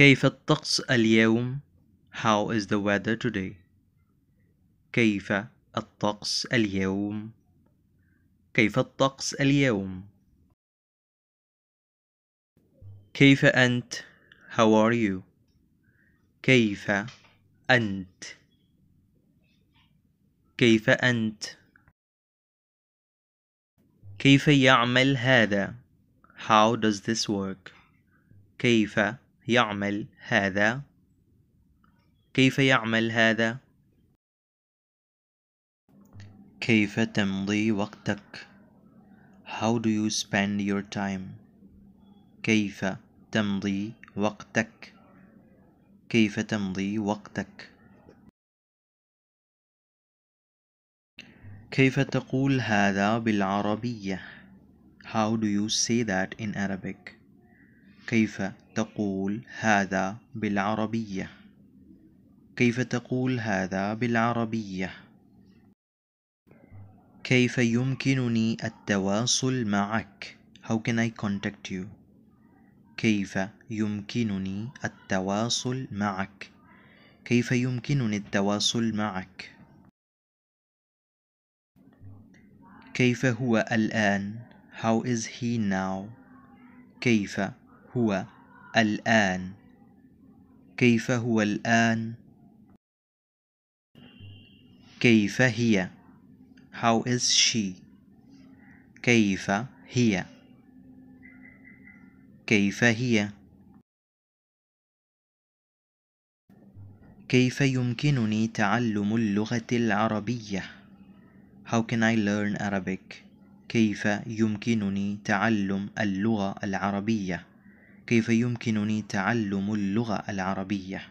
كيف الطقس اليوم؟ How is the weather today? كيف الطقس اليوم؟ كيف الطقس اليوم؟ كيف أنت؟ How are you? كيف أنت؟ كيف أنت؟ كيف يعمل هذا؟ How does this work? كيف يعمل هذا كيف يعمل هذا كيف تمضي وقتك How do you spend your time كيف تمضي وقتك كيف تمضي وقتك كيف تقول هذا بالعربية How do you say that in Arabic كيف تقول هذا بالعربية؟ كيف تقول هذا بالعربية؟ كيف يمكنني التواصل معك؟ How can I contact you? كيف يمكنني التواصل معك؟ كيف يمكنني التواصل معك؟ كيف هو الآن؟ How is he now? كيف هو الآن كيف هو الآن كيف هي how is she كيف هي كيف هي كيف يمكنني تعلم اللغة العربية How can I learn Arabic كيف يمكنني تعلم اللغة العربية كيف يمكنني تعلم اللغة العربية؟